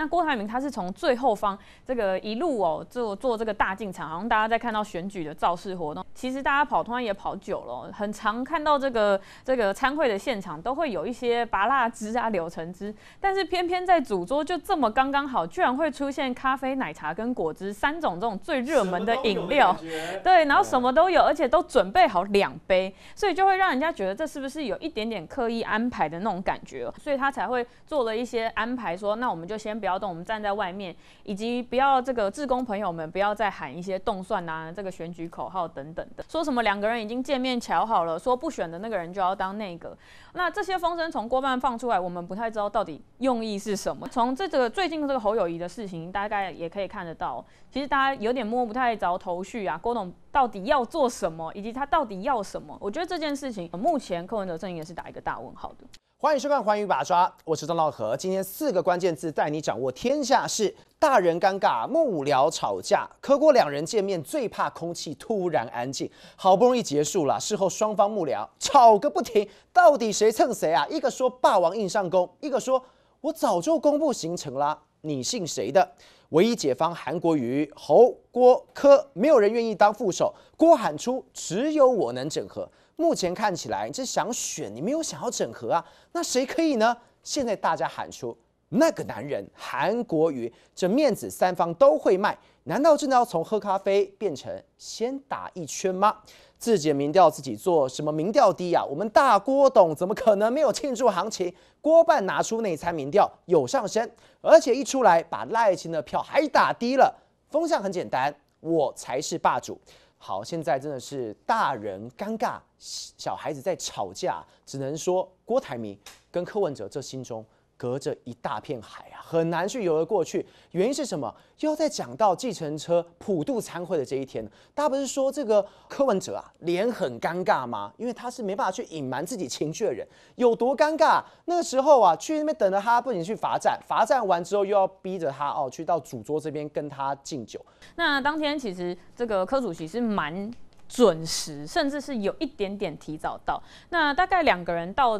那郭台铭他是从最后方这个一路哦，就做这个大进场，好像大家在看到选举的造势活动，其实大家跑通常也跑久了，很常看到这个这个参会的现场都会有一些拔蜡枝啊、柳橙汁，但是偏偏在主桌就这么刚刚好，居然会出现咖啡、奶茶跟果汁三种这种最热门的饮料，对，然后什么都有，而且都准备好两杯，所以就会让人家觉得这是不是有一点点刻意安排的那种感觉？所以他才会做了一些安排，说那我们就先不要。郭董，我们站在外面，以及不要这个自工朋友们不要再喊一些动算啊，这个选举口号等等的，说什么两个人已经见面瞧好了，说不选的那个人就要当内阁。那这些风声从郭饭放出来，我们不太知道到底用意是什么。从这个最近这个侯友谊的事情，大概也可以看得到，其实大家有点摸不太着头绪啊。郭董到底要做什么，以及他到底要什么？我觉得这件事情目前柯文哲阵营也是打一个大问号的。欢迎收看《环宇把抓》，我是张道和。今天四个关键字带你掌握天下事：大人尴尬，幕僚吵架，磕过两人见面最怕空气突然安静。好不容易结束了，事后双方幕僚吵个不停，到底谁蹭谁啊？一个说“霸王硬上弓”，一个说“我早就公布行程了”，你信谁的？唯一解方韩国瑜、侯、郭、柯，没有人愿意当副手。郭喊出：“只有我能整合。”目前看起来，这想选你没有想要整合啊？那谁可以呢？现在大家喊出那个男人韩国瑜，这面子三方都会卖。难道真的要从喝咖啡变成先打一圈吗？自己的民调自己做，什么民调低呀？我们大郭董怎么可能没有庆祝行情？郭办拿出内参民调有上升，而且一出来把赖清的票还打低了。风向很简单，我才是霸主。好，现在真的是大人尴尬，小孩子在吵架，只能说郭台铭跟柯文哲这心中。隔着一大片海啊，很难去游得过去。原因是什么？又再讲到计程车普渡参会的这一天，大家不是说这个柯文哲啊，脸很尴尬吗？因为他是没办法去隐瞒自己情绪的人，有多尴尬？那个时候啊，去那边等着他，不仅去罚站，罚站完之后又要逼着他哦，去到主桌这边跟他敬酒。那当天其实这个柯主席是蛮准时，甚至是有一点点提早到。那大概两个人到。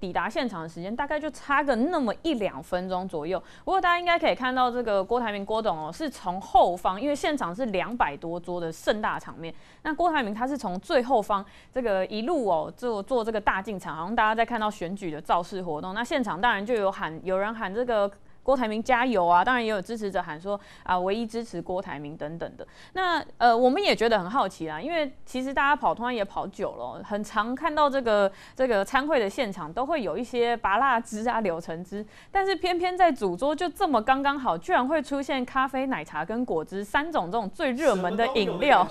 抵达现场的时间大概就差个那么一两分钟左右。不过大家应该可以看到，这个郭台铭郭董哦，是从后方，因为现场是两百多桌的盛大场面。那郭台铭他是从最后方这个一路哦，做做这个大进场，好像大家在看到选举的造势活动。那现场当然就有喊，有人喊这个。郭台铭加油啊！当然也有支持者喊说啊，唯一支持郭台铭等等的。那呃，我们也觉得很好奇啦，因为其实大家跑通常也跑久了，很常看到这个这个参会的现场都会有一些拔蜡枝啊、柳橙汁，但是偏偏在主桌就这么刚刚好，居然会出现咖啡、奶茶跟果汁三种这种最热门的饮料，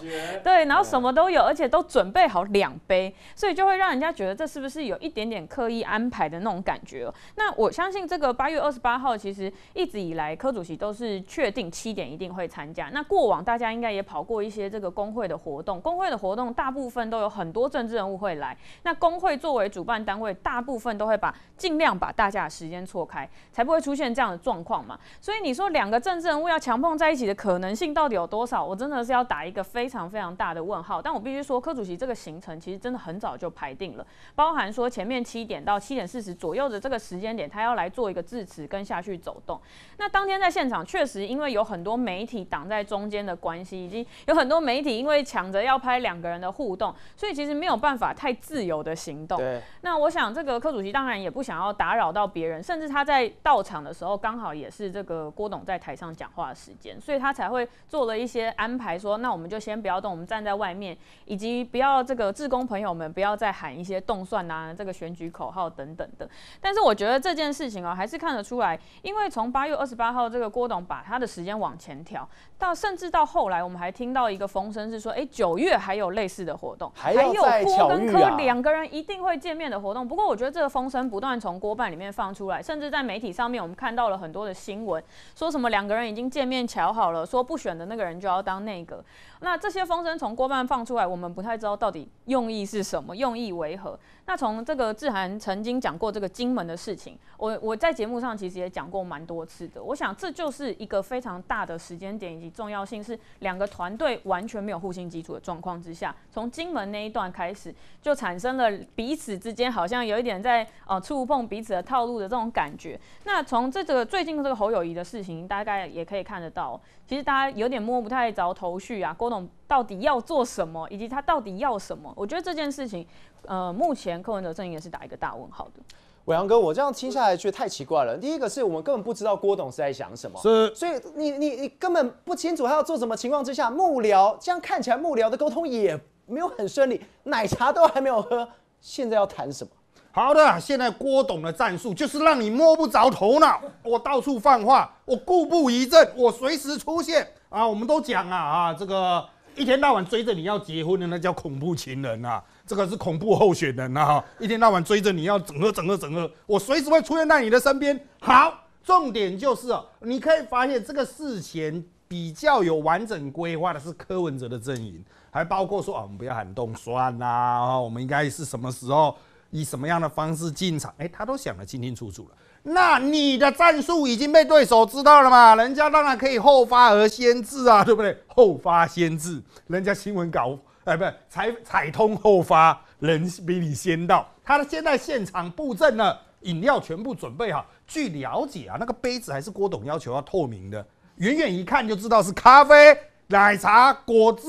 对，然后什么都有，而且都准备好两杯，所以就会让人家觉得这是不是有一点点刻意安排的那种感觉？那我相信这个八月二十八号其实。一直以来，柯主席都是确定七点一定会参加。那过往大家应该也跑过一些这个工会的活动，工会的活动大部分都有很多政治人物会来。那工会作为主办单位，大部分都会把尽量把大家的时间错开，才不会出现这样的状况嘛。所以你说两个政治人物要强碰在一起的可能性到底有多少？我真的是要打一个非常非常大的问号。但我必须说，柯主席这个行程其实真的很早就排定了，包含说前面七点到七点四十左右的这个时间点，他要来做一个致辞跟下去。走动。那当天在现场，确实因为有很多媒体挡在中间的关系，以及有很多媒体因为抢着要拍两个人的互动，所以其实没有办法太自由的行动。对。那我想，这个柯主席当然也不想要打扰到别人，甚至他在到场的时候，刚好也是这个郭董在台上讲话的时间，所以他才会做了一些安排，说那我们就先不要动，我们站在外面，以及不要这个志工朋友们不要再喊一些动算啊、这个选举口号等等的。但是我觉得这件事情啊，还是看得出来，因因为从八月二十八号，这个郭董把他的时间往前调，到甚至到后来，我们还听到一个风声是说，哎，九月还有类似的活动，还有郭跟柯两个人一定会见面的活动。不过，我觉得这个风声不断从郭办里面放出来，甚至在媒体上面，我们看到了很多的新闻，说什么两个人已经见面瞧好了，说不选的那个人就要当内阁。那这些风声从郭办放出来，我们不太知道到底用意是什么，用意为何？那从这个志涵曾经讲过这个金门的事情，我我在节目上其实也讲过。蛮多次的，我想这就是一个非常大的时间点以及重要性，是两个团队完全没有互信基础的状况之下，从金门那一段开始就产生了彼此之间好像有一点在呃触碰彼此的套路的这种感觉。那从这个最近这个侯友谊的事情，大概也可以看得到，其实大家有点摸不太着头绪啊。郭董到底要做什么，以及他到底要什么？我觉得这件事情，呃，目前柯文哲阵营也是打一个大问号的。伟阳哥，我这样听下来觉得太奇怪了。第一个是我们根本不知道郭董是在想什么，是，所以你你你根本不清楚他要做什么。情况之下，幕僚这样看起来，幕僚的沟通也没有很顺利，奶茶都还没有喝，现在要谈什么？好的，现在郭董的战术就是让你摸不着头脑。我到处放话，我故步一阵，我随时出现啊！我们都讲啊啊这个。一天到晚追着你要结婚的那叫恐怖情人啊，这个是恐怖候选人啊！哈，一天到晚追着你要整合、整合、整合，我随时会出现在你的身边。好，重点就是哦，你可以发现这个事前比较有完整规划的是柯文哲的阵营，还包括说啊，我们不要喊冻酸啊，我们应该是什么时候？以什么样的方式进场？哎，他都想得清清楚楚了。那你的战术已经被对手知道了嘛？人家当然可以后发而先至啊，对不对？后发先至，人家新闻稿哎，不是采采通后发，人比你先到。他现在现场布阵了，饮料全部准备好。据了解啊，那个杯子还是郭董要求要透明的，远远一看就知道是咖啡、奶茶、果汁。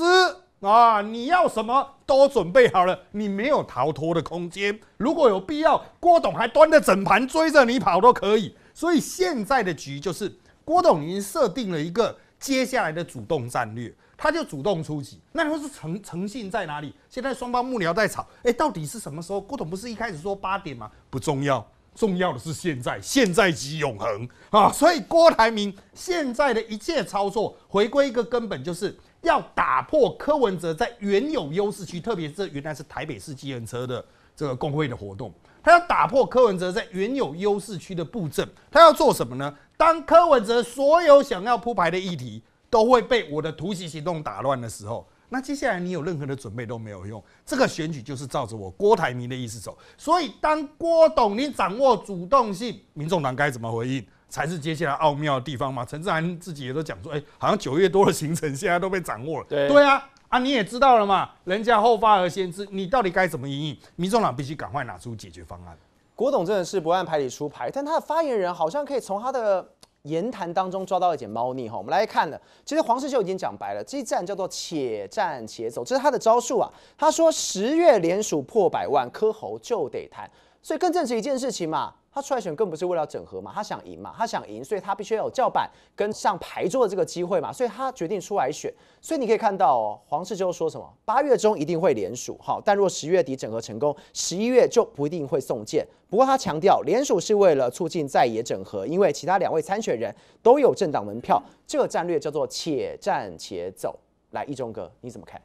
啊！你要什么都准备好了，你没有逃脱的空间。如果有必要，郭董还端着整盘追着你跑都可以。所以现在的局就是郭董已经设定了一个接下来的主动战略，他就主动出击。那他是诚诚信在哪里？现在双方幕僚在吵，哎，到底是什么时候？郭董不是一开始说八点吗？不重要，重要的是现在，现在即永恒啊！所以郭台铭现在的一切操作，回归一个根本就是。要打破柯文哲在原有优势区，特别是原来是台北市机车的这个工会的活动，他要打破柯文哲在原有优势区的布阵，他要做什么呢？当柯文哲所有想要铺排的议题都会被我的突袭行动打乱的时候，那接下来你有任何的准备都没有用，这个选举就是照着我郭台铭的意思走。所以，当郭董你掌握主动性，民众党该怎么回应？才是接下来奥妙的地方嘛？陈志涵自己也都讲说，哎，好像九月多的行程现在都被掌握了。对对啊，啊你也知道了嘛，人家后发而先知，你到底该怎么应应？民众党必须赶快拿出解决方案。郭董真的是不按牌理出牌，但他的发言人好像可以从他的言谈当中抓到一点猫腻哈。我们来看呢，其实黄世秀已经讲白了，这一站叫做且战且走，这是他的招数啊。他说十月联署破百万，柯侯就得谈，所以更正是一件事情嘛。他出来选更不是为了整合嘛，他想赢嘛，他想赢，所以他必须要有叫板跟上牌桌的这个机会嘛，所以他决定出来选。所以你可以看到哦，黄世洲说什么，八月中一定会联署，好，但若十月底整合成功，十一月就不一定会送件。不过他强调，联署是为了促进在野整合，因为其他两位参选人都有政党门票，这个战略叫做且战且走。来，一中哥你怎么看？